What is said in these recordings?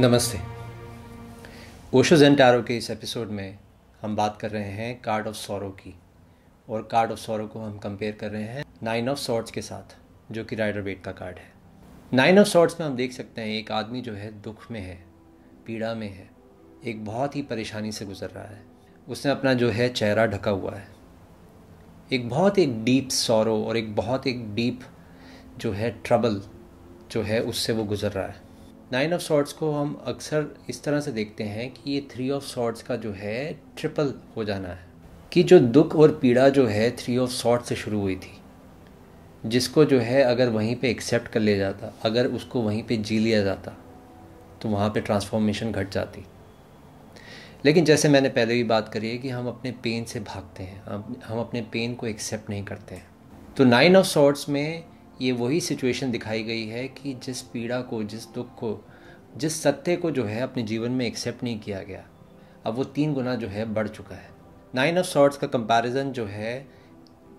नमस्ते Osho's and tarot के इस एपिसोड में हम बात कर रहे हैं कार्ड ऑफ सौरव की और कार्ड ऑफ सौरव को हम कंपेयर कर रहे हैं नाइन ऑफ सॉर्ट्स के साथ जो कि राइडर वेट का कार्ड है नाइन ऑफ सॉर्ट्स में हम देख सकते हैं एक आदमी जो है दुख में है पीड़ा में है एक बहुत ही परेशानी से गुजर रहा है उसने अपना जो है चेहरा ढका हुआ है एक बहुत एक डीप सौरो और एक बहुत एक डीप जो है ट्रबल जो है उससे वो गुजर रहा है नाइन ऑफ शॉर्ट्स को हम अक्सर इस तरह से देखते हैं कि ये थ्री ऑफ शॉर्ट्स का जो है ट्रिपल हो जाना है कि जो दुख और पीड़ा जो है थ्री ऑफ शॉर्ट से शुरू हुई थी जिसको जो है अगर वहीं पे एक्सेप्ट कर लिया जाता अगर उसको वहीं पे जी लिया जाता तो वहाँ पे ट्रांसफॉर्मेशन घट जाती लेकिन जैसे मैंने पहले भी बात करी है कि हम अपने पेन से भागते हैं हम अपने पेन को एक्सेप्ट नहीं करते हैं तो नाइन ऑफ शॉर्ट्स में ये वही सिचुएशन दिखाई गई है कि जिस पीड़ा को जिस दुख को जिस सत्य को जो है अपने जीवन में एक्सेप्ट नहीं किया गया अब वो तीन गुना जो है बढ़ चुका है नाइन ऑफ सॉर्ट्स का कंपैरिजन जो है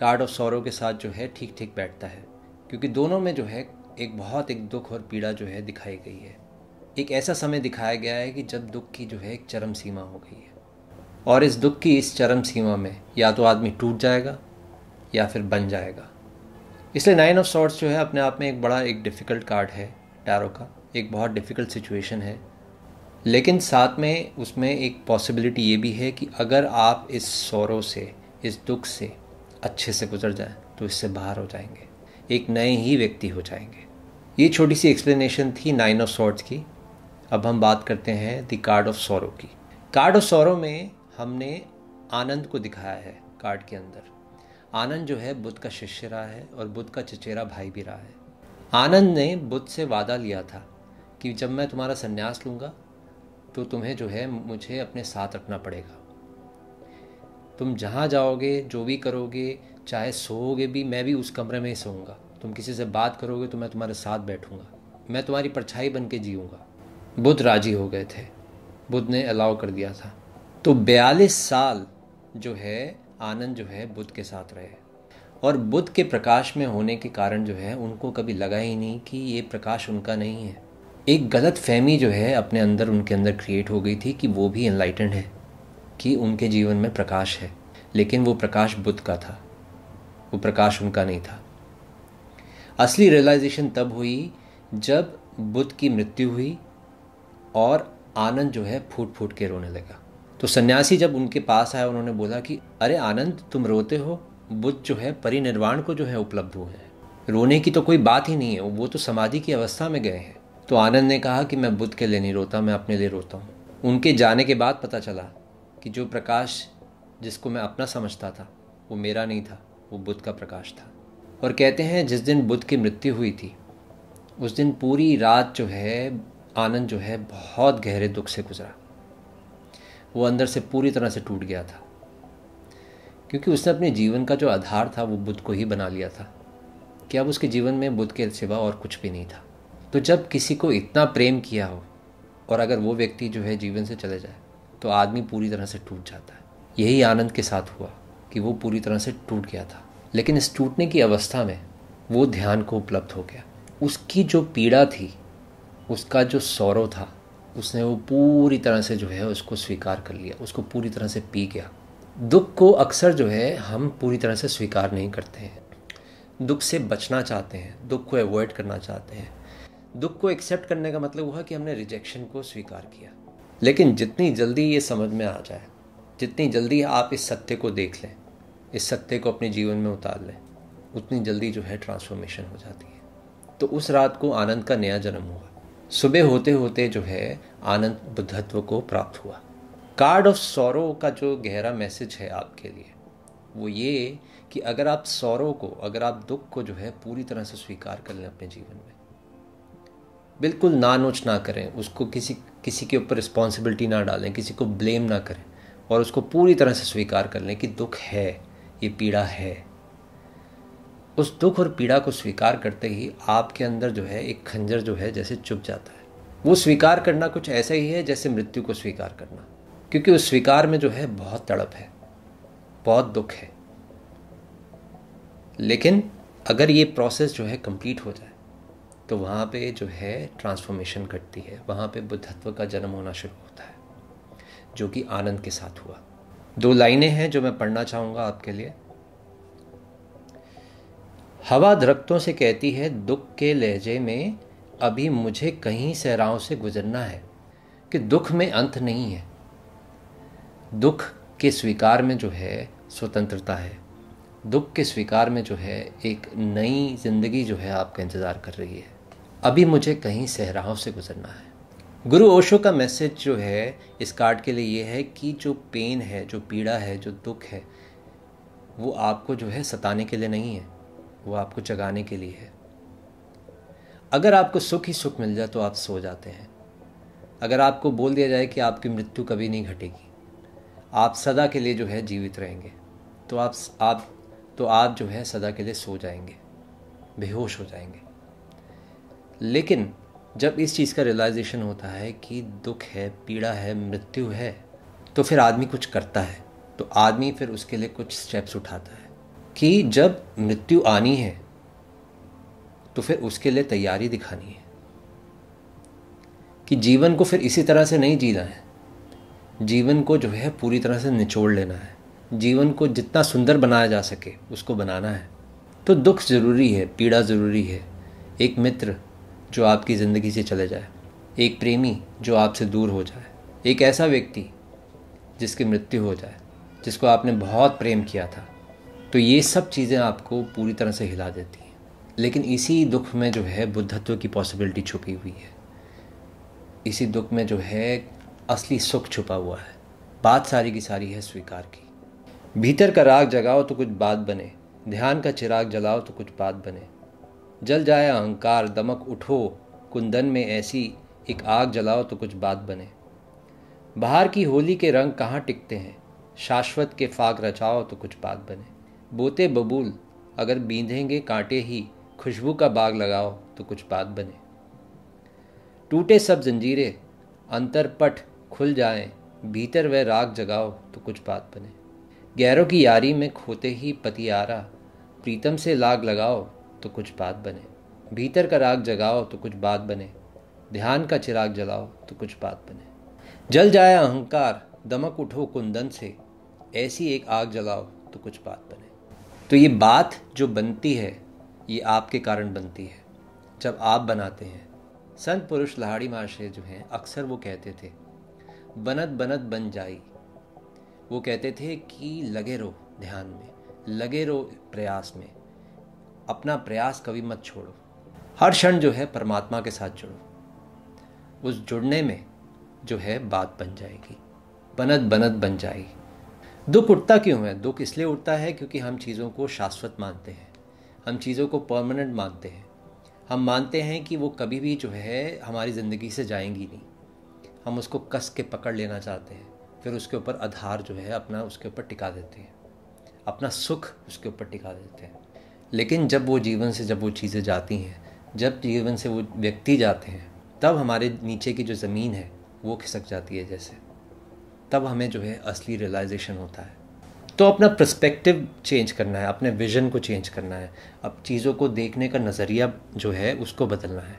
कार्ड ऑफ सौरों के साथ जो है ठीक ठीक बैठता है क्योंकि दोनों में जो है एक बहुत एक दुख और पीड़ा जो है दिखाई गई है एक ऐसा समय दिखाया गया है कि जब दुख की जो है एक चरम सीमा हो गई है और इस दुख की इस चरम सीमा में या तो आदमी टूट जाएगा या फिर बन जाएगा इसलिए नाइन ऑफ सॉर्ट्स जो है अपने आप में एक बड़ा एक डिफ़िकल्ट कार्ड है टैरो का एक बहुत डिफ़िकल्ट सिचुएशन है लेकिन साथ में उसमें एक पॉसिबिलिटी ये भी है कि अगर आप इस शौरव से इस दुख से अच्छे से गुजर जाएं तो इससे बाहर हो जाएंगे एक नए ही व्यक्ति हो जाएंगे ये छोटी सी एक्सप्लेनेशन थी नाइन ऑफ सॉर्ट्स की अब हम बात करते हैं द कार्ड ऑफ सौरव की कार्ड ऑफ शौरव में हमने आनंद को दिखाया है कार्ड के अंदर आनंद जो है बुद्ध का शिष्य रहा है और बुद्ध का चचेरा भाई भी रहा है आनंद ने बुद्ध से वादा लिया था कि जब मैं तुम्हारा संन्यास लूँगा तो तुम्हें जो है मुझे अपने साथ रखना पड़ेगा तुम जहाँ जाओगे जो भी करोगे चाहे सोओगे भी मैं भी उस कमरे में ही सोऊंगा तुम किसी से बात करोगे तो मैं तुम्हारे साथ बैठूंगा मैं तुम्हारी परछाई बन के जीऊँगा बुद्ध राजी हो गए थे बुद्ध ने अलाउ कर दिया था तो बयालीस साल जो है आनंद जो है बुद्ध के साथ रहे और बुद्ध के प्रकाश में होने के कारण जो है उनको कभी लगा ही नहीं कि ये प्रकाश उनका नहीं है एक गलत फहमी जो है अपने अंदर उनके अंदर क्रिएट हो गई थी कि वो भी एनलाइटेंड है कि उनके जीवन में प्रकाश है लेकिन वो प्रकाश बुद्ध का था वो प्रकाश उनका नहीं था असली रियलाइजेशन तब हुई जब बुद्ध की मृत्यु हुई और आनंद जो है फूट फूट के रोने लगा तो सन्यासी जब उनके पास आया उन्होंने बोला कि अरे आनंद तुम रोते हो बुद्ध जो है परिनिर्वाण को जो है उपलब्ध हुए हैं रोने की तो कोई बात ही नहीं है वो तो समाधि की अवस्था में गए हैं तो आनंद ने कहा कि मैं बुद्ध के लिए नहीं रोता मैं अपने लिए रोता हूँ उनके जाने के बाद पता चला कि जो प्रकाश जिसको मैं अपना समझता था वो मेरा नहीं था वो बुद्ध का प्रकाश था और कहते हैं जिस दिन बुद्ध की मृत्यु हुई थी उस दिन पूरी रात जो है आनंद जो है बहुत गहरे दुख से गुजरा वो अंदर से पूरी तरह से टूट गया था क्योंकि उसने अपने जीवन का जो आधार था वो बुद्ध को ही बना लिया था कि अब उसके जीवन में बुद्ध के सिवा और कुछ भी नहीं था तो जब किसी को इतना प्रेम किया हो और अगर वो व्यक्ति जो है जीवन से चले जाए तो आदमी पूरी तरह से टूट जाता है यही आनंद के साथ हुआ कि वो पूरी तरह से टूट गया था लेकिन इस टूटने की अवस्था में वो ध्यान को उपलब्ध हो गया उसकी जो पीड़ा थी उसका जो सौरव था उसने वो पूरी तरह से जो है उसको स्वीकार कर लिया उसको पूरी तरह से पी गया दुख को अक्सर जो है हम पूरी तरह से स्वीकार नहीं करते हैं दुख से बचना चाहते हैं दुख को अवॉइड करना चाहते हैं दुख को एक्सेप्ट करने का मतलब हुआ कि हमने रिजेक्शन को स्वीकार किया लेकिन जितनी जल्दी ये समझ में आ जाए जितनी जल्दी आप इस सत्य को देख लें इस सत्य को अपने जीवन में उतार लें उतनी जल्दी जो है ट्रांसफॉर्मेशन हो जाती है तो उस रात को आनंद का नया जन्म हुआ सुबह होते होते जो है आनंद बुद्धत्व को प्राप्त हुआ कार्ड ऑफ सौरव का जो गहरा मैसेज है आपके लिए वो ये कि अगर आप सौरों को अगर आप दुख को जो है पूरी तरह से स्वीकार कर लें अपने जीवन में बिल्कुल ना नोच ना करें उसको किसी किसी के ऊपर रिस्पॉन्सिबिलिटी ना डालें किसी को ब्लेम ना करें और उसको पूरी तरह से स्वीकार कर लें कि दुख है ये पीड़ा है उस दुख और पीड़ा को स्वीकार करते ही आपके अंदर जो है एक खंजर जो है जैसे चुप जाता है वो स्वीकार करना कुछ ऐसा ही है जैसे मृत्यु को स्वीकार करना क्योंकि उस स्वीकार में जो है बहुत तड़प है बहुत दुख है लेकिन अगर ये प्रोसेस जो है कंप्लीट हो जाए तो वहाँ पे जो है ट्रांसफॉर्मेशन घटती है वहाँ पे बुद्धत्व का जन्म होना शुरू होता है जो कि आनंद के साथ हुआ दो लाइनें हैं जो मैं पढ़ना चाहूँगा आपके लिए हवा दरख्तों से कहती है दुख के लहजे में अभी मुझे कहीं सहराओं से गुजरना है कि दुख में अंत नहीं है दुख के स्वीकार में जो है स्वतंत्रता है दुख के स्वीकार में जो है एक नई जिंदगी जो है आपका इंतज़ार कर रही है अभी मुझे कहीं सहराओं से गुजरना है गुरु ओशो का मैसेज जो है इस कार्ड के लिए ये है कि जो पेन है जो पीड़ा है जो दुख है वो आपको जो है सताने के लिए नहीं है वो आपको जगाने के लिए है अगर आपको सुख ही सुख मिल जाए तो आप सो जाते हैं अगर आपको बोल दिया जाए कि आपकी मृत्यु कभी नहीं घटेगी आप सदा के लिए जो है जीवित रहेंगे तो आप आप तो आप जो है सदा के लिए सो जाएंगे बेहोश हो जाएंगे लेकिन जब इस चीज़ का रियलाइजेशन होता है कि दुख है पीड़ा है मृत्यु है तो फिर आदमी कुछ करता है तो आदमी फिर उसके लिए कुछ स्टेप्स उठाता है कि जब मृत्यु आनी है तो फिर उसके लिए तैयारी दिखानी है कि जीवन को फिर इसी तरह से नहीं जीना है जीवन को जो है पूरी तरह से निचोड़ लेना है जीवन को जितना सुंदर बनाया जा सके उसको बनाना है तो दुख ज़रूरी है पीड़ा ज़रूरी है एक मित्र जो आपकी ज़िंदगी से चले जाए एक प्रेमी जो आपसे दूर हो जाए एक ऐसा व्यक्ति जिसकी मृत्यु हो जाए जिसको आपने बहुत प्रेम किया था तो ये सब चीज़ें आपको पूरी तरह से हिला देती हैं लेकिन इसी दुख में जो है बुद्धत्व की पॉसिबिलिटी छुपी हुई है इसी दुख में जो है असली सुख छुपा हुआ है बात सारी की सारी है स्वीकार की भीतर का राग जगाओ तो कुछ बात बने ध्यान का चिराग जलाओ तो कुछ बात बने जल जाए अहंकार दमक उठो कुंदन में ऐसी एक आग जलाओ तो कुछ बात बने बाहर की होली के रंग कहाँ टिकते हैं शाश्वत के फाग रचाओ तो कुछ बात बने बोते बबूल अगर बींधेंगे कांटे ही खुशबू का बाग लगाओ तो कुछ बात बने टूटे सब जंजीरे अंतर पट खुल जाए भीतर वह राग जगाओ तो कुछ बात बने गैरों की यारी में खोते ही पति आरा प्रीतम से लाग लगाओ तो कुछ बात बने भीतर का राग जगाओ तो कुछ बात बने ध्यान का चिराग जलाओ तो कुछ बात बने जल जाए अहंकार दमक उठो कुंदन से ऐसी एक आग जलाओ तो कुछ बात बने तो ये बात जो बनती है ये आपके कारण बनती है जब आप बनाते हैं संत पुरुष लहाड़ी महाशय जो हैं अक्सर वो कहते थे बनत बनत बन जाई वो कहते थे कि लगे रहो ध्यान में लगे रहो प्रयास में अपना प्रयास कभी मत छोड़ो हर क्षण जो है परमात्मा के साथ जुड़ो उस जुड़ने में जो है बात बन जाएगी बनत बनत बन जाएगी दुख उठता क्यों है दुख इसलिए उठता है क्योंकि हम चीज़ों को शाश्वत मानते हैं हम चीज़ों को परमानेंट मानते हैं हम मानते हैं कि वो कभी भी जो है हमारी ज़िंदगी से जाएंगी नहीं हम उसको कस के पकड़ लेना चाहते हैं फिर उसके ऊपर आधार जो है अपना उसके ऊपर टिका देते हैं अपना सुख उसके ऊपर टिका देते हैं लेकिन जब वो जीवन से जब वो चीज़ें जाती हैं जब जीवन से वो व्यक्ति जाते हैं तब हमारे नीचे की जो ज़मीन है वो खिसक जाती है जैसे तब हमें जो है असली रियलाइजेशन होता है तो अपना प्रस्पेक्टिव चेंज करना है अपने विजन को चेंज करना है अब चीज़ों को देखने का नज़रिया जो है उसको बदलना है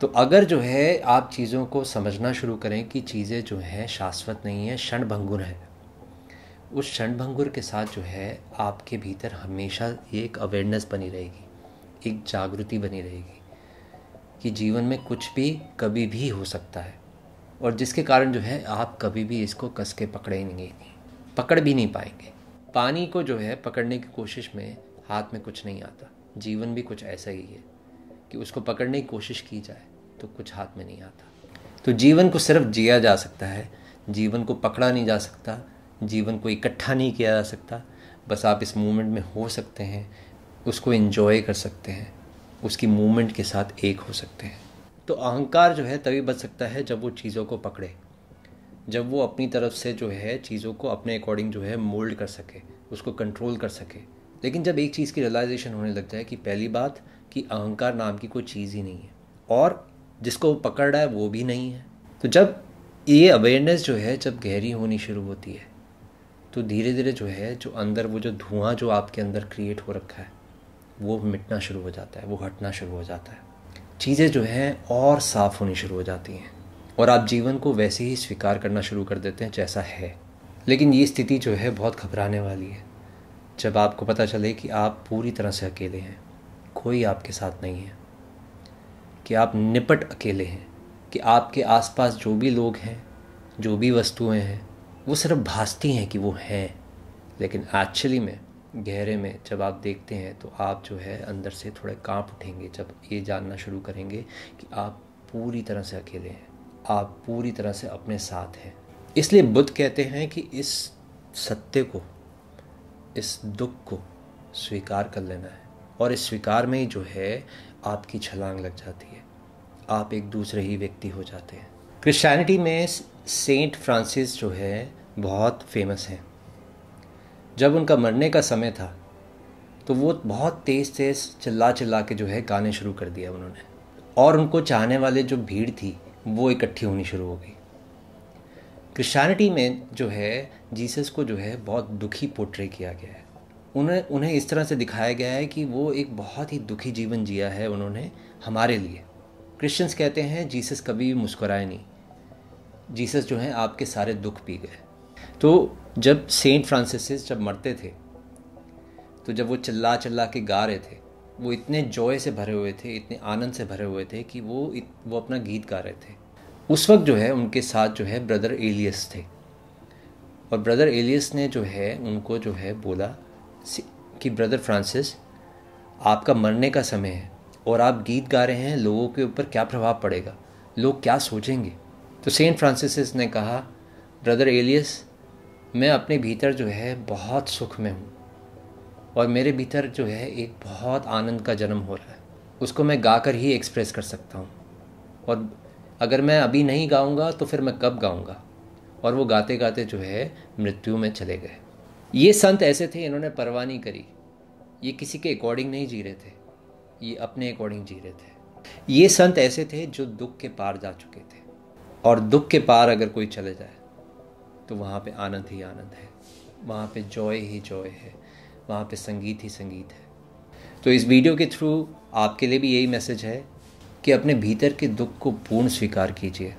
तो अगर जो है आप चीज़ों को समझना शुरू करें कि चीज़ें जो हैं शाश्वत नहीं हैं क्षणभंगुर हैं उस क्षणभंगुर के साथ जो है आपके भीतर हमेशा ये एक अवेयरनेस बनी रहेगी एक जागृति बनी रहेगी कि जीवन में कुछ भी कभी भी हो सकता है और जिसके कारण जो है आप कभी भी इसको कस के पकड़ेंगे नहीं पकड़ भी नहीं पाएंगे पानी को जो है पकड़ने की कोशिश में हाथ में कुछ नहीं आता जीवन भी कुछ ऐसा ही है कि उसको पकड़ने की कोशिश की जाए तो कुछ हाथ में नहीं आता तो जीवन को सिर्फ जिया जा सकता है जीवन को पकड़ा नहीं जा सकता जीवन को इकट्ठा नहीं किया जा सकता बस आप इस मोमेंट में हो सकते हैं उसको इन्जॉय कर सकते हैं उसकी मूवमेंट के साथ एक हो सकते हैं तो अहंकार जो है तभी बच सकता है जब वो चीज़ों को पकड़े जब वो अपनी तरफ से जो है चीज़ों को अपने अकॉर्डिंग जो है मोल्ड कर सके उसको कंट्रोल कर सके लेकिन जब एक चीज़ की रियलाइजेशन होने लगता है कि पहली बात कि अहंकार नाम की कोई चीज़ ही नहीं है और जिसको वो पकड़ रहा है वो भी नहीं है तो जब ये अवेयरनेस जो है जब गहरी होनी शुरू होती है तो धीरे धीरे जो है जो अंदर वो जो धुआं जो आपके अंदर क्रिएट हो रखा है वो मिटना शुरू हो जाता है वो हटना शुरू हो जाता है चीज़ें जो हैं और साफ होनी शुरू हो जाती हैं और आप जीवन को वैसे ही स्वीकार करना शुरू कर देते हैं जैसा है लेकिन ये स्थिति जो है बहुत घबराने वाली है जब आपको पता चले कि आप पूरी तरह से अकेले हैं कोई आपके साथ नहीं है कि आप निपट अकेले हैं कि आपके आसपास जो भी लोग हैं जो भी वस्तुएं हैं वो सिर्फ भासती हैं कि वो हैं लेकिन एक्चुअली में गहरे में जब आप देखते हैं तो आप जो है अंदर से थोड़े कांप उठेंगे जब ये जानना शुरू करेंगे कि आप पूरी तरह से अकेले हैं आप पूरी तरह से अपने साथ हैं इसलिए बुद्ध कहते हैं कि इस सत्य को इस दुख को स्वीकार कर लेना है और इस स्वीकार में ही जो है आपकी छलांग लग जाती है आप एक दूसरे ही व्यक्ति हो जाते हैं क्रिश्चियनिटी में सेंट फ्रांसिस जो है बहुत फेमस हैं जब उनका मरने का समय था तो वो बहुत तेज़ तेज़ चिल्ला चिल्ला के जो है गाने शुरू कर दिया उन्होंने और उनको चाहने वाले जो भीड़ थी वो इकट्ठी होनी शुरू हो गई क्रिश्चियनिटी में जो है जीसस को जो है बहुत दुखी पोट्रे किया गया है उन्हें उन्हें इस तरह से दिखाया गया है कि वो एक बहुत ही दुखी जीवन जिया है उन्होंने हमारे लिए क्रिश्चियंस कहते हैं जीसस कभी भी मुस्कुराए नहीं जीसस जो है आपके सारे दुख पी गए तो जब सेंट फ्रांसिस जब मरते थे तो जब वो चिल्ला चिल्ला के गा रहे थे वो इतने जॉय से भरे हुए थे इतने आनंद से भरे हुए थे कि वो वो अपना गीत गा रहे थे उस वक्त जो है उनके साथ जो है ब्रदर एलियस थे और ब्रदर एलियस ने जो है उनको जो है बोला कि ब्रदर फ्रांसिस आपका मरने का समय है और आप गीत गा रहे हैं लोगों के ऊपर क्या प्रभाव पड़ेगा लोग क्या सोचेंगे तो सेंट फ्रांसिस ने कहा ब्रदर एलियस मैं अपने भीतर जो है बहुत सुख में हूँ और मेरे भीतर जो है एक बहुत आनंद का जन्म हो रहा है उसको मैं गा कर ही एक्सप्रेस कर सकता हूँ और अगर मैं अभी नहीं गाऊँगा तो फिर मैं कब गाऊँगा और वो गाते गाते जो है मृत्यु में चले गए ये संत ऐसे थे इन्होंने परवाह नहीं करी ये किसी के अकॉर्डिंग नहीं जी रहे थे ये अपने अकॉर्डिंग जी रहे थे ये संत ऐसे थे जो दुख के पार जा चुके थे और दुख के पार अगर कोई चले जाए तो वहाँ पे आनंद ही आनंद है वहाँ पे जॉय ही जॉय है वहाँ पे संगीत ही संगीत है तो इस वीडियो के थ्रू आपके लिए भी यही मैसेज है कि अपने भीतर के दुख को पूर्ण स्वीकार कीजिए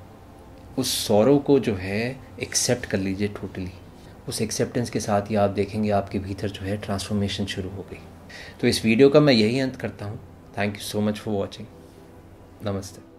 उस सौरव को जो है एक्सेप्ट कर लीजिए टोटली उस एक्सेप्टेंस के साथ ही आप देखेंगे आपके भीतर जो है ट्रांसफॉर्मेशन शुरू हो गई तो इस वीडियो का मैं यही अंत करता हूँ thank you so much for watching नमस्ते